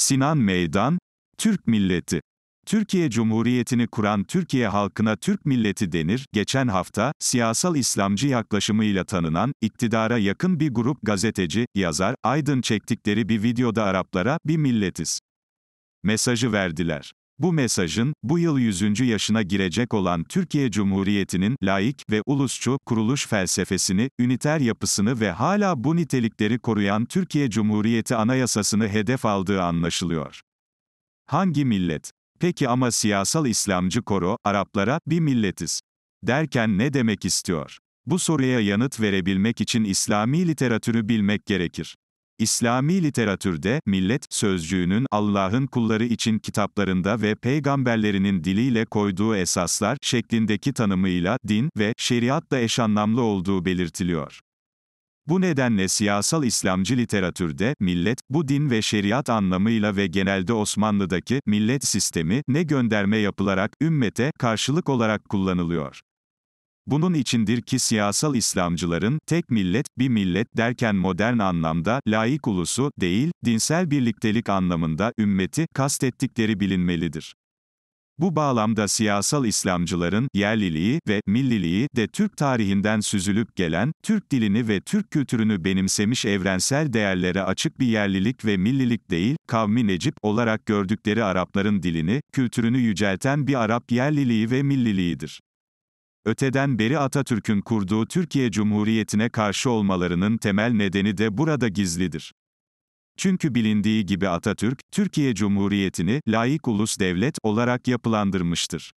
Sinan Meydan, Türk milleti. Türkiye Cumhuriyeti'ni kuran Türkiye halkına Türk milleti denir. Geçen hafta, siyasal İslamcı yaklaşımıyla tanınan, iktidara yakın bir grup gazeteci, yazar, aydın çektikleri bir videoda Araplara, bir milletiz mesajı verdiler. Bu mesajın, bu yıl 100. yaşına girecek olan Türkiye Cumhuriyeti'nin laik ve ulusçu kuruluş felsefesini, üniter yapısını ve hala bu nitelikleri koruyan Türkiye Cumhuriyeti Anayasasını hedef aldığı anlaşılıyor. Hangi millet? Peki ama siyasal İslamcı koro, Araplara, bir milletiz. Derken ne demek istiyor? Bu soruya yanıt verebilmek için İslami literatürü bilmek gerekir. İslami literatürde, millet, sözcüğünün Allah'ın kulları için kitaplarında ve peygamberlerinin diliyle koyduğu esaslar şeklindeki tanımıyla din ve şeriatla eşanlamlı olduğu belirtiliyor. Bu nedenle siyasal İslamcı literatürde, millet, bu din ve şeriat anlamıyla ve genelde Osmanlı'daki millet sistemi ne gönderme yapılarak ümmete karşılık olarak kullanılıyor. Bunun içindir ki siyasal İslamcıların, tek millet, bir millet derken modern anlamda, layık ulusu, değil, dinsel birliktelik anlamında, ümmeti, kastettikleri bilinmelidir. Bu bağlamda siyasal İslamcıların, yerliliği ve milliliği de Türk tarihinden süzülüp gelen, Türk dilini ve Türk kültürünü benimsemiş evrensel değerlere açık bir yerlilik ve millilik değil, kavmi Necip olarak gördükleri Arapların dilini, kültürünü yücelten bir Arap yerliliği ve milliliğidir. Öteden beri Atatürk'ün kurduğu Türkiye Cumhuriyeti'ne karşı olmalarının temel nedeni de burada gizlidir. Çünkü bilindiği gibi Atatürk, Türkiye Cumhuriyeti'ni laik ulus devlet olarak yapılandırmıştır.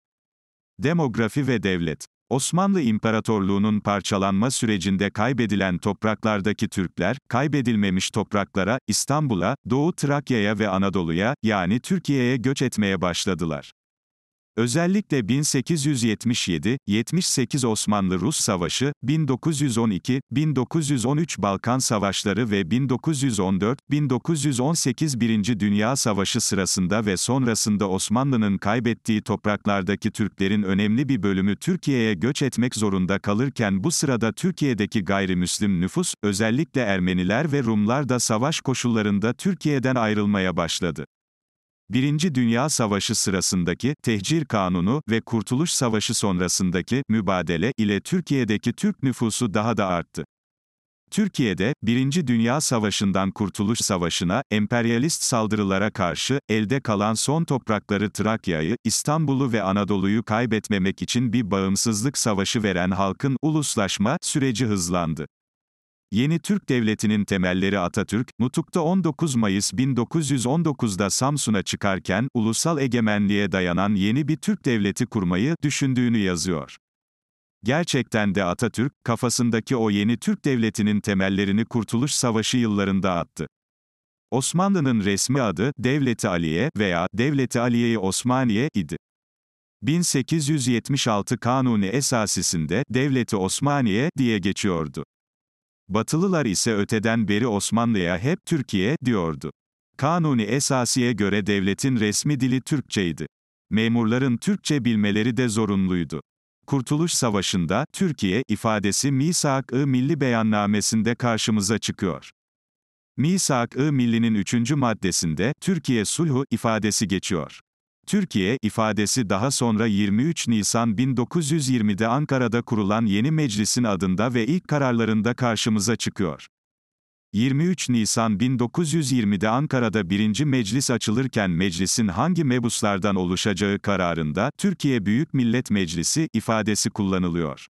Demografi ve devlet Osmanlı İmparatorluğu'nun parçalanma sürecinde kaybedilen topraklardaki Türkler, kaybedilmemiş topraklara, İstanbul'a, Doğu Trakya'ya ve Anadolu'ya, yani Türkiye'ye göç etmeye başladılar. Özellikle 1877-78 Osmanlı-Rus Savaşı, 1912-1913 Balkan Savaşları ve 1914-1918 Birinci Dünya Savaşı sırasında ve sonrasında Osmanlı'nın kaybettiği topraklardaki Türklerin önemli bir bölümü Türkiye'ye göç etmek zorunda kalırken bu sırada Türkiye'deki gayrimüslim nüfus, özellikle Ermeniler ve Rumlar da savaş koşullarında Türkiye'den ayrılmaya başladı. Birinci Dünya Savaşı sırasındaki tehcir kanunu ve Kurtuluş Savaşı sonrasındaki mübadele ile Türkiye'deki Türk nüfusu daha da arttı. Türkiye'de, Birinci Dünya Savaşı'ndan Kurtuluş Savaşı'na, emperyalist saldırılara karşı, elde kalan son toprakları Trakya'yı, İstanbul'u ve Anadolu'yu kaybetmemek için bir bağımsızlık savaşı veren halkın uluslaşma süreci hızlandı. Yeni Türk Devleti'nin temelleri Atatürk, Nutuk'ta 19 Mayıs 1919'da Samsun'a çıkarken, ulusal egemenliğe dayanan yeni bir Türk Devleti kurmayı düşündüğünü yazıyor. Gerçekten de Atatürk, kafasındaki o yeni Türk Devleti'nin temellerini Kurtuluş Savaşı yıllarında attı. Osmanlı'nın resmi adı, Devleti Aliye veya Devleti Aliye-i Osmaniye idi. 1876 Kanuni Esasisinde, Devleti Osmaniye diye geçiyordu. Batılılar ise öteden beri Osmanlı'ya hep Türkiye diyordu. Kanuni Esasi'ye göre devletin resmi dili Türkçeydi. Memurların Türkçe bilmeleri de zorunluydu. Kurtuluş Savaşı'nda Türkiye ifadesi Misak-ı Milli Beyannamesi'nde karşımıza çıkıyor. Misak-ı Milli'nin 3. maddesinde Türkiye sulhu ifadesi geçiyor. Türkiye ifadesi daha sonra 23 Nisan 1920'de Ankara'da kurulan yeni meclisin adında ve ilk kararlarında karşımıza çıkıyor. 23 Nisan 1920'de Ankara'da 1. Meclis açılırken meclisin hangi mebuslardan oluşacağı kararında Türkiye Büyük Millet Meclisi ifadesi kullanılıyor.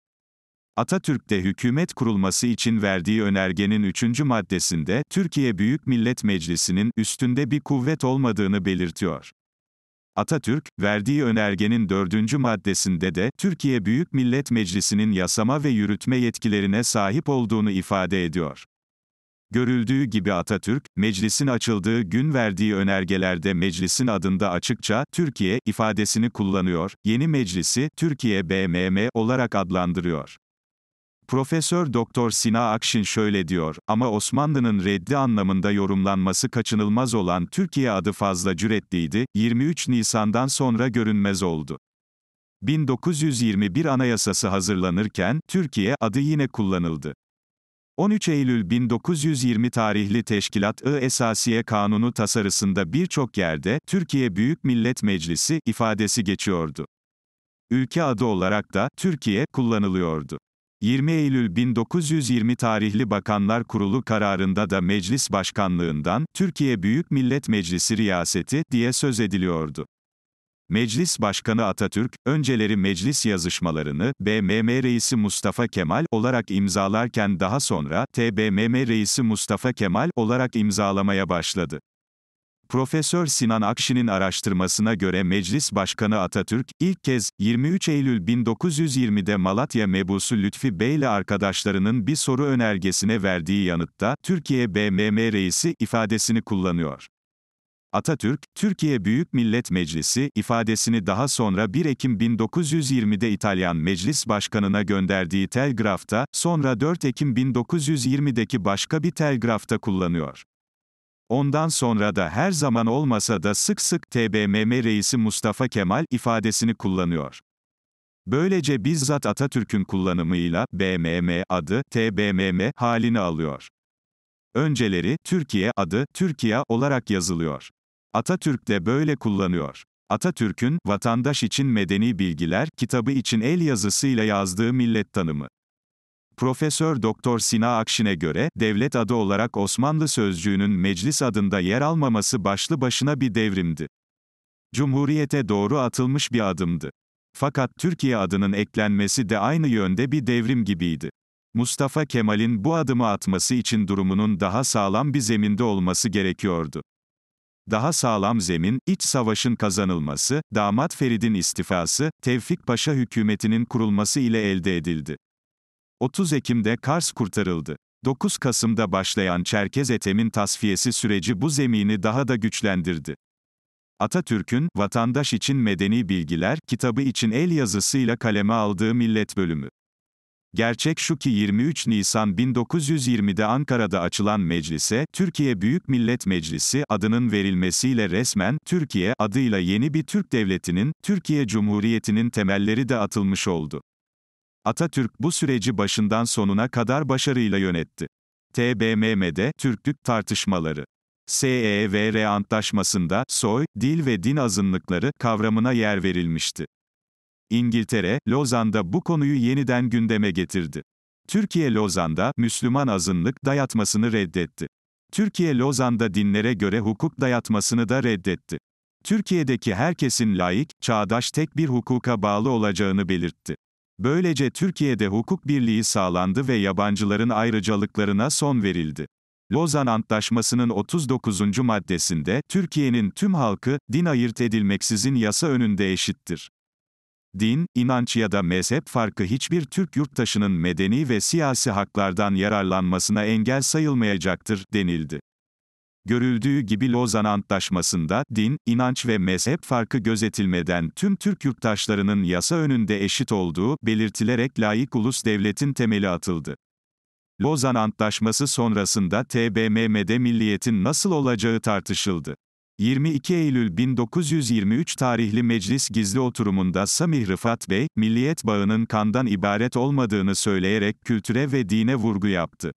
Atatürk'te hükümet kurulması için verdiği önergenin 3. maddesinde Türkiye Büyük Millet Meclisi'nin üstünde bir kuvvet olmadığını belirtiyor. Atatürk, verdiği önergenin dördüncü maddesinde de, Türkiye Büyük Millet Meclisi'nin yasama ve yürütme yetkilerine sahip olduğunu ifade ediyor. Görüldüğü gibi Atatürk, meclisin açıldığı gün verdiği önergelerde meclisin adında açıkça Türkiye ifadesini kullanıyor, yeni meclisi Türkiye BMM olarak adlandırıyor. Profesör Doktor Sina Akşin şöyle diyor, ama Osmanlı'nın reddi anlamında yorumlanması kaçınılmaz olan Türkiye adı fazla cüretliydi, 23 Nisan'dan sonra görünmez oldu. 1921 Anayasası hazırlanırken, Türkiye adı yine kullanıldı. 13 Eylül 1920 tarihli Teşkilat-ı Esasiye Kanunu tasarısında birçok yerde Türkiye Büyük Millet Meclisi ifadesi geçiyordu. Ülke adı olarak da Türkiye kullanılıyordu. 20 Eylül 1920 tarihli Bakanlar Kurulu kararında da meclis başkanlığından, Türkiye Büyük Millet Meclisi riyaseti, diye söz ediliyordu. Meclis Başkanı Atatürk, önceleri meclis yazışmalarını, BMM Reisi Mustafa Kemal olarak imzalarken daha sonra, TBMM Reisi Mustafa Kemal olarak imzalamaya başladı. Profesör Sinan Akşi'nin araştırmasına göre Meclis Başkanı Atatürk, ilk kez 23 Eylül 1920'de Malatya mebusu Lütfi Bey ile arkadaşlarının bir soru önergesine verdiği yanıtta, Türkiye BMM reisi ifadesini kullanıyor. Atatürk, Türkiye Büyük Millet Meclisi ifadesini daha sonra 1 Ekim 1920'de İtalyan Meclis Başkanı'na gönderdiği telgrafta, sonra 4 Ekim 1920'deki başka bir telgrafta kullanıyor. Ondan sonra da her zaman olmasa da sık sık TBMM reisi Mustafa Kemal ifadesini kullanıyor. Böylece bizzat Atatürk'ün kullanımıyla BMM adı TBMM halini alıyor. Önceleri Türkiye adı Türkiye olarak yazılıyor. Atatürk de böyle kullanıyor. Atatürk'ün Vatandaş için Medeni Bilgiler kitabı için el yazısıyla yazdığı millet tanımı Profesör Doktor Sina Akşin'e göre, devlet adı olarak Osmanlı sözcüğünün meclis adında yer almaması başlı başına bir devrimdi. Cumhuriyete doğru atılmış bir adımdı. Fakat Türkiye adının eklenmesi de aynı yönde bir devrim gibiydi. Mustafa Kemal'in bu adımı atması için durumunun daha sağlam bir zeminde olması gerekiyordu. Daha sağlam zemin, iç savaşın kazanılması, damat Ferid'in istifası, Tevfik Paşa hükümetinin kurulması ile elde edildi. 30 Ekim'de Kars kurtarıldı. 9 Kasım'da başlayan Çerkez Etem'in tasfiyesi süreci bu zemini daha da güçlendirdi. Atatürk'ün, Vatandaş için Medeni Bilgiler, kitabı için el yazısıyla kaleme aldığı millet bölümü. Gerçek şu ki 23 Nisan 1920'de Ankara'da açılan meclise, Türkiye Büyük Millet Meclisi adının verilmesiyle resmen, Türkiye adıyla yeni bir Türk devletinin, Türkiye Cumhuriyeti'nin temelleri de atılmış oldu. Atatürk bu süreci başından sonuna kadar başarıyla yönetti. TBMM'de Türklük tartışmaları. SEVR Antlaşması'nda soy, dil ve din azınlıkları kavramına yer verilmişti. İngiltere, Lozan'da bu konuyu yeniden gündeme getirdi. Türkiye Lozan'da Müslüman azınlık dayatmasını reddetti. Türkiye Lozan'da dinlere göre hukuk dayatmasını da reddetti. Türkiye'deki herkesin layık, çağdaş tek bir hukuka bağlı olacağını belirtti. Böylece Türkiye'de hukuk birliği sağlandı ve yabancıların ayrıcalıklarına son verildi. Lozan Antlaşması'nın 39. maddesinde, Türkiye'nin tüm halkı, din ayırt edilmeksizin yasa önünde eşittir. Din, inanç ya da mezhep farkı hiçbir Türk yurttaşının medeni ve siyasi haklardan yararlanmasına engel sayılmayacaktır, denildi. Görüldüğü gibi Lozan Antlaşması'nda din, inanç ve mezhep farkı gözetilmeden tüm Türk yurttaşlarının yasa önünde eşit olduğu belirtilerek layık ulus devletin temeli atıldı. Lozan Antlaşması sonrasında TBMM'de milliyetin nasıl olacağı tartışıldı. 22 Eylül 1923 tarihli meclis gizli oturumunda Samih Rıfat Bey, milliyet bağının kandan ibaret olmadığını söyleyerek kültüre ve dine vurgu yaptı.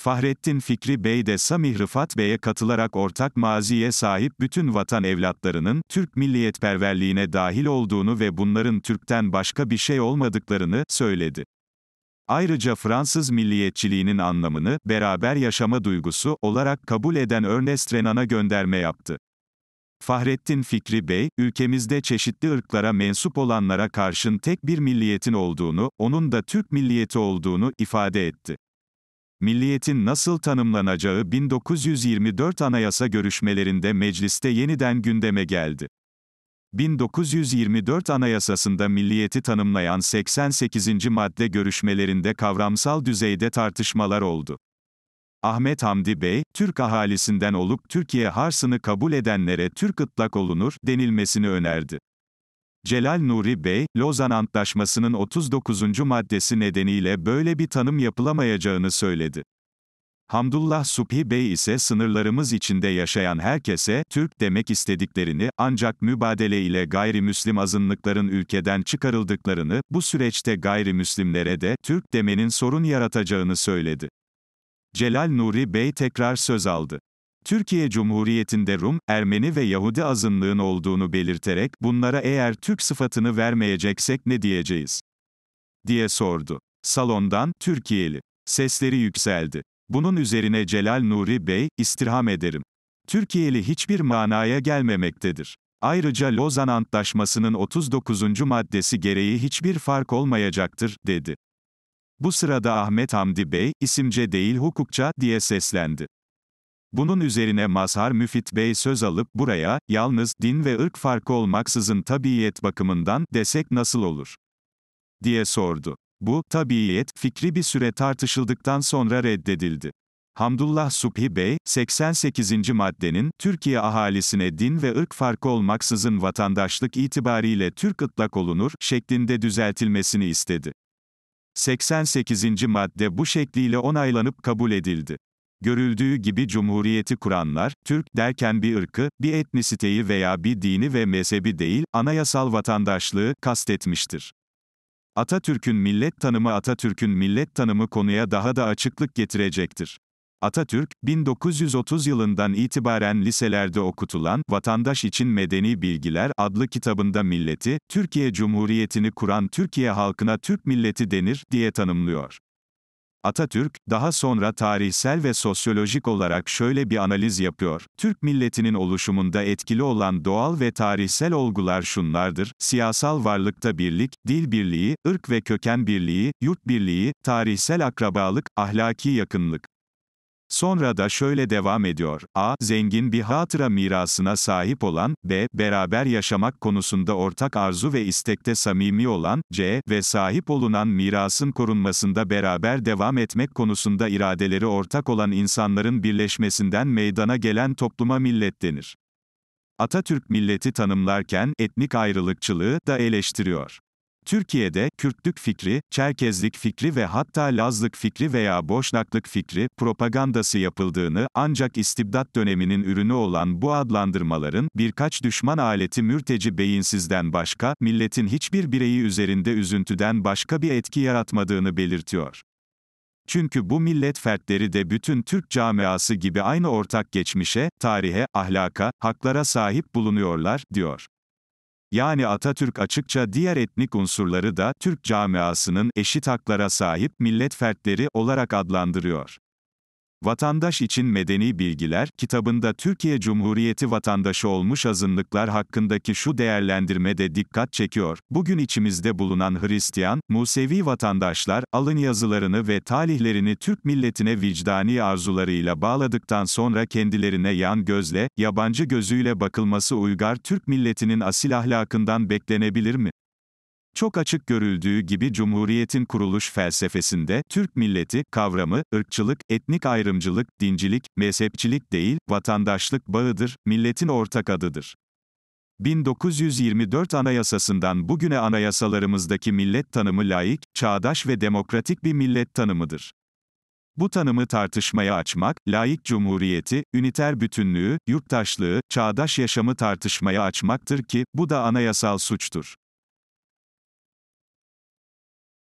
Fahrettin Fikri Bey de Samih Rıfat Bey'e katılarak ortak maziye sahip bütün vatan evlatlarının Türk milliyetperverliğine dahil olduğunu ve bunların Türk'ten başka bir şey olmadıklarını söyledi. Ayrıca Fransız milliyetçiliğinin anlamını beraber yaşama duygusu olarak kabul eden Ernest Renan'a gönderme yaptı. Fahrettin Fikri Bey, ülkemizde çeşitli ırklara mensup olanlara karşın tek bir milliyetin olduğunu, onun da Türk milliyeti olduğunu ifade etti milliyetin nasıl tanımlanacağı 1924 anayasa görüşmelerinde mecliste yeniden gündeme geldi. 1924 Anayasasında milliyeti tanımlayan 88. madde görüşmelerinde kavramsal düzeyde tartışmalar oldu. Ahmet Hamdi Bey, Türk ahalisinden olup Türkiye harsını kabul edenlere Türk ıtlak olunur denilmesini önerdi. Celal Nuri Bey, Lozan Antlaşması'nın 39. maddesi nedeniyle böyle bir tanım yapılamayacağını söyledi. Hamdullah Subhi Bey ise sınırlarımız içinde yaşayan herkese Türk demek istediklerini ancak mübadele ile gayrimüslim azınlıkların ülkeden çıkarıldıklarını, bu süreçte gayrimüslimlere de Türk demenin sorun yaratacağını söyledi. Celal Nuri Bey tekrar söz aldı. Türkiye Cumhuriyeti'nde Rum, Ermeni ve Yahudi azınlığın olduğunu belirterek bunlara eğer Türk sıfatını vermeyeceksek ne diyeceğiz? diye sordu. Salondan, Türkiye'li. Sesleri yükseldi. Bunun üzerine Celal Nuri Bey, istirham ederim. Türkiye'li hiçbir manaya gelmemektedir. Ayrıca Lozan Antlaşması'nın 39. maddesi gereği hiçbir fark olmayacaktır, dedi. Bu sırada Ahmet Hamdi Bey, isimce değil hukukça, diye seslendi. Bunun üzerine Mazhar Müfit Bey söz alıp buraya, yalnız din ve ırk farkı olmaksızın tabiiyet bakımından desek nasıl olur? diye sordu. Bu, tabiiyet, fikri bir süre tartışıldıktan sonra reddedildi. Hamdullah Subhi Bey, 88. maddenin, Türkiye ahalisine din ve ırk farkı olmaksızın vatandaşlık itibariyle Türk ıtlak olunur, şeklinde düzeltilmesini istedi. 88. madde bu şekliyle onaylanıp kabul edildi. Görüldüğü gibi cumhuriyeti kuranlar, Türk derken bir ırkı, bir etnisiteyi veya bir dini ve mezhebi değil, anayasal vatandaşlığı kastetmiştir. Atatürk'ün millet tanımı Atatürk'ün millet tanımı konuya daha da açıklık getirecektir. Atatürk, 1930 yılından itibaren liselerde okutulan Vatandaş için Medeni Bilgiler adlı kitabında milleti, Türkiye Cumhuriyeti'ni kuran Türkiye halkına Türk milleti denir diye tanımlıyor. Atatürk, daha sonra tarihsel ve sosyolojik olarak şöyle bir analiz yapıyor. Türk milletinin oluşumunda etkili olan doğal ve tarihsel olgular şunlardır. Siyasal varlıkta birlik, dil birliği, ırk ve köken birliği, yurt birliği, tarihsel akrabalık, ahlaki yakınlık. Sonra da şöyle devam ediyor. A. Zengin bir hatıra mirasına sahip olan, B. Beraber yaşamak konusunda ortak arzu ve istekte samimi olan, C. Ve sahip olunan mirasın korunmasında beraber devam etmek konusunda iradeleri ortak olan insanların birleşmesinden meydana gelen topluma millet denir. Atatürk milleti tanımlarken, etnik ayrılıkçılığı da eleştiriyor. Türkiye'de, Kürtlük fikri, Çerkezlik fikri ve hatta Lazlık fikri veya Boşnaklık fikri, propagandası yapıldığını, ancak istibdat döneminin ürünü olan bu adlandırmaların, birkaç düşman aleti mürteci beyinsizden başka, milletin hiçbir bireyi üzerinde üzüntüden başka bir etki yaratmadığını belirtiyor. Çünkü bu millet fertleri de bütün Türk camiası gibi aynı ortak geçmişe, tarihe, ahlaka, haklara sahip bulunuyorlar, diyor. Yani Atatürk açıkça diğer etnik unsurları da Türk camiasının eşit haklara sahip millet fertleri olarak adlandırıyor. Vatandaş için Medeni Bilgiler kitabında Türkiye Cumhuriyeti vatandaşı olmuş azınlıklar hakkındaki şu değerlendirme de dikkat çekiyor. Bugün içimizde bulunan Hristiyan, Musevi vatandaşlar alın yazılarını ve talihlerini Türk milletine vicdani arzularıyla bağladıktan sonra kendilerine yan gözle, yabancı gözüyle bakılması uygar Türk milletinin asil ahlakından beklenebilir mi? Çok açık görüldüğü gibi Cumhuriyet'in kuruluş felsefesinde, Türk milleti, kavramı, ırkçılık, etnik ayrımcılık, dincilik, mezhepçilik değil, vatandaşlık bağıdır, milletin ortak adıdır. 1924 Anayasasından bugüne anayasalarımızdaki millet tanımı laik, çağdaş ve demokratik bir millet tanımıdır. Bu tanımı tartışmaya açmak, laik cumhuriyeti, üniter bütünlüğü, yurttaşlığı, çağdaş yaşamı tartışmaya açmaktır ki, bu da anayasal suçtur.